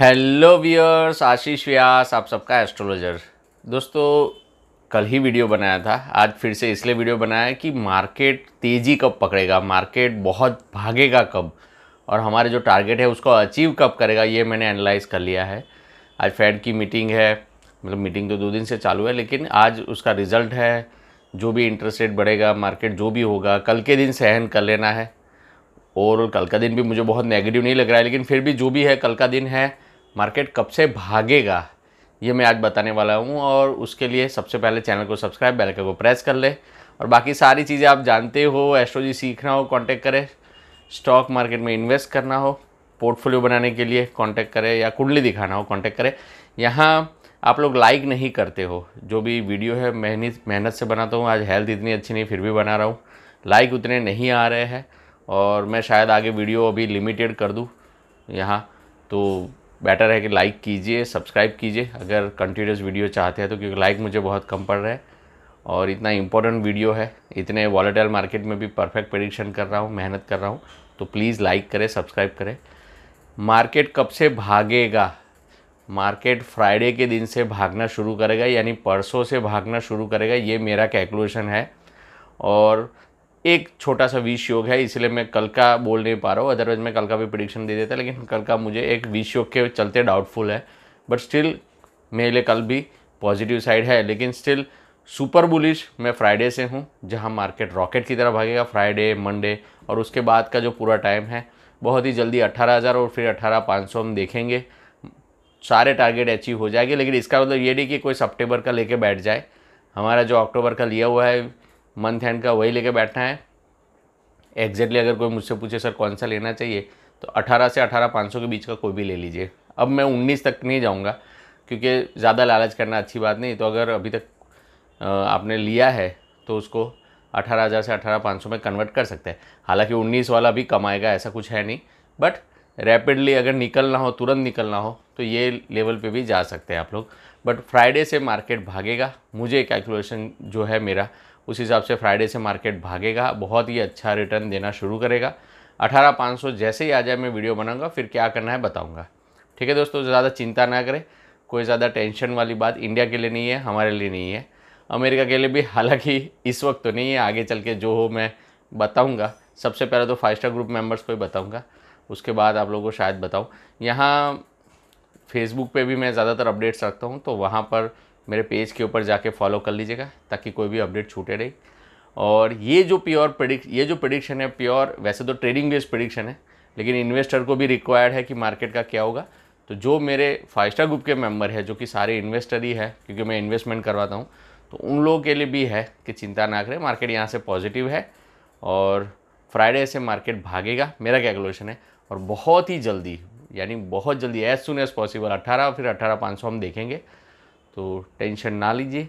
hello viewers आशीष व्यास आप सबका astrologer दोस्तों कल ही वीडियो बनाया था आज फिर से इसलिए वीडियो बनाया कि मार्केट तेज़ी कब पकड़ेगा मार्केट बहुत भागेगा कब और हमारे जो टारगेट है उसको अचीव कब करेगा ये मैंने एनालाइज कर लिया है आज फेड की मीटिंग है मतलब मीटिंग तो दो दिन से चालू है लेकिन आज उसका रिज़ल्ट है जो भी इंटरेस्ट रेट बढ़ेगा मार्केट जो भी होगा कल के दिन सहन कर लेना है और कल का दिन भी मुझे बहुत नेगेटिव नहीं लग रहा है लेकिन फिर भी जो भी है कल का दिन है मार्केट कब से भागेगा ये मैं आज बताने वाला हूँ और उसके लिए सबसे पहले चैनल को सब्सक्राइब बेल को प्रेस कर ले और बाकी सारी चीज़ें आप जानते हो एस्ट्रोलॉजी सीखना हो कांटेक्ट करें स्टॉक मार्केट में इन्वेस्ट करना हो पोर्टफोलियो बनाने के लिए कांटेक्ट करें या कुंडली दिखाना हो कांटेक्ट करें यहाँ आप लोग लाइक नहीं करते हो जो भी वीडियो है मेहनत मेहनत से बनाता हूँ आज हेल्थ इतनी अच्छी नहीं फिर भी बना रहा हूँ लाइक उतने नहीं आ रहे हैं और मैं शायद आगे वीडियो अभी लिमिटेड कर दूँ यहाँ तो बेटर है कि लाइक कीजिए सब्सक्राइब कीजिए अगर कंटिन्यूस वीडियो चाहते हैं तो क्योंकि लाइक मुझे बहुत कम पड़ रहा है और इतना इंपॉर्टेंट वीडियो है इतने वॉलेटाइल मार्केट में भी परफेक्ट प्रडिक्शन कर रहा हूँ मेहनत कर रहा हूँ तो प्लीज़ लाइक करें सब्सक्राइब करें मार्केट कब से भागेगा मार्केट फ्राइडे के दिन से भागना शुरू करेगा यानी परसों से भागना शुरू करेगा ये मेरा कैलकुलेशन है और एक छोटा सा विश योग है इसलिए मैं कल का बोल नहीं पा रहा हूँ अदरवाइज़ मैं कल का भी प्रिडिक्शन दे देता लेकिन कल का मुझे एक विश योग के चलते डाउटफुल है बट स्टिल मेरे लिए कल भी पॉजिटिव साइड है लेकिन स्टिल सुपर बुलिश मैं फ्राइडे से हूँ जहाँ मार्केट रॉकेट की तरह भागेगा फ्राइडे मंडे और उसके बाद का जो पूरा टाइम है बहुत ही जल्दी अट्ठारह हज़ार और फिर अट्ठारह पाँच सौ हम देखेंगे सारे टारगेट अचीव हो जाएंगे लेकिन इसका मतलब ये नहीं कि कोई सप्टेबर का लेके बैठ जाए हमारा जो अक्टूबर का लिया हुआ है मंथ एंड का वही लेके बैठना है एग्जैक्टली अगर कोई मुझसे पूछे सर कौन सा लेना चाहिए तो 18 से अठारह पाँच के बीच का कोई भी ले लीजिए अब मैं 19 तक नहीं जाऊँगा क्योंकि ज़्यादा लालच करना अच्छी बात नहीं तो अगर अभी तक आपने लिया है तो उसको अठारह हज़ार से अठारह पाँच में कन्वर्ट कर सकते हैं हालांकि उन्नीस वाला भी कमाएगा ऐसा कुछ है नहीं बट रैपिडली अगर निकलना हो तुरंत निकलना हो तो ये लेवल पे भी जा सकते हैं आप लोग बट फ्राइडे से मार्केट भागेगा मुझे कैलकुलेशन जो है मेरा उस हिसाब से फ्राइडे से मार्केट भागेगा बहुत ही अच्छा रिटर्न देना शुरू करेगा अठारह पाँच सौ जैसे ही आ जाए मैं वीडियो बनाऊंगा फिर क्या करना है बताऊंगा ठीक है दोस्तों ज़्यादा चिंता ना करें कोई ज़्यादा टेंशन वाली बात इंडिया के लिए नहीं है हमारे लिए नहीं है अमेरिका के लिए भी हालांकि इस वक्त तो नहीं है आगे चल के जो हो मैं बताऊँगा सबसे पहले तो फाइव स्टार ग्रुप मेम्बर्स को ही बताऊँगा उसके बाद आप लोगों को शायद बताऊँ यहाँ फेसबुक पे भी मैं ज़्यादातर अपडेट्स रखता हूँ तो वहाँ पर मेरे पेज के ऊपर जाके फॉलो कर लीजिएगा ताकि कोई भी अपडेट छूटे रही और ये जो प्योर प्रडिक ये जो प्रडिक्शन है प्योर वैसे तो ट्रेडिंग बेस्ड प्रडिक्शन है लेकिन इन्वेस्टर को भी रिक्वायर्ड है कि मार्केट का क्या होगा तो जो मेरे फाइव स्टार ग्रुप के मेंबर है जो कि सारे इन्वेस्टर ही है क्योंकि मैं इन्वेस्टमेंट करवाता हूँ तो उन लोगों के लिए भी है कि चिंता ना करें मार्केट यहाँ से पॉजिटिव है और फ्राइडे से मार्केट भागेगा मेरा कैलकुलेशन है और बहुत ही जल्दी यानी बहुत जल्दी एज सुन एज पॉसिबल अट्ठारह फिर अट्ठारह पाँच सौ हम देखेंगे तो टेंशन ना लीजिए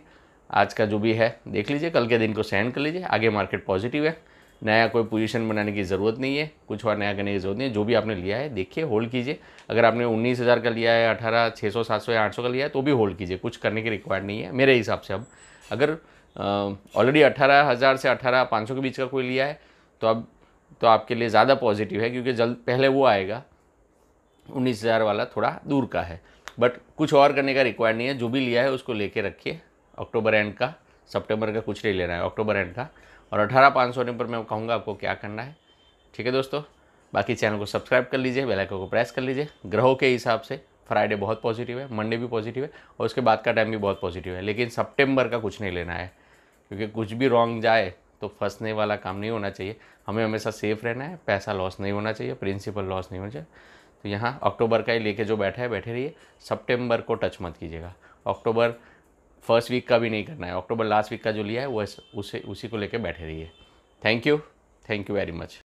आज का जो भी है देख लीजिए कल के दिन को सेंड कर लीजिए आगे मार्केट पॉजिटिव है नया कोई पोजीशन बनाने की ज़रूरत नहीं है कुछ और नया करने की ज़रूरत नहीं है जो भी आपने लिया है देखिए होल्ड कीजिए अगर आपने उन्नीस हज़ार का लिया है अठारह छः सौ सात सौ या आठ सौ का लिया है तो भी होल्ड कीजिए कुछ करने की रिक्वायर्ड नहीं है मेरे हिसाब से अब अगर ऑलरेडी अठारह हज़ार से अठारह पाँच सौ के बीच का कोई लिया है तो अब तो आपके लिए ज़्यादा पॉजिटिव है क्योंकि जल्द पहले वो आएगा उन्नीस हज़ार वाला थोड़ा दूर का है बट कुछ और करने का रिक्वायर नहीं है जो भी लिया है उसको लेके रखिए अक्टूबर एंड का सितंबर का कुछ नहीं लेना है अक्टूबर एंड का और अठारह पाँच सौ पर मैं कहूँगा आपको क्या करना है ठीक है दोस्तों बाकी चैनल को सब्सक्राइब कर लीजिए बेल आइकन को प्रेस कर लीजिए ग्रहों के हिसाब से फ्राइडे बहुत पॉजिटिव है मंडे भी पॉजिटिव है और उसके बाद का टाइम भी बहुत पॉजिटिव है लेकिन सप्टेम्बर का कुछ नहीं लेना है क्योंकि कुछ भी रॉन्ग जाए तो फंसने वाला काम नहीं होना चाहिए हमें हमेशा सेफ रहना है पैसा लॉस नहीं होना चाहिए प्रिंसिपल लॉस नहीं होना चाहिए तो यहाँ अक्टूबर का ही लेके जो बैठा है बैठे रहिए सितंबर को टच मत कीजिएगा अक्टूबर फर्स्ट वीक का भी नहीं करना है अक्टूबर लास्ट वीक का जो लिया है वो उसे उसी को लेके बैठे रहिए thank you thank you very much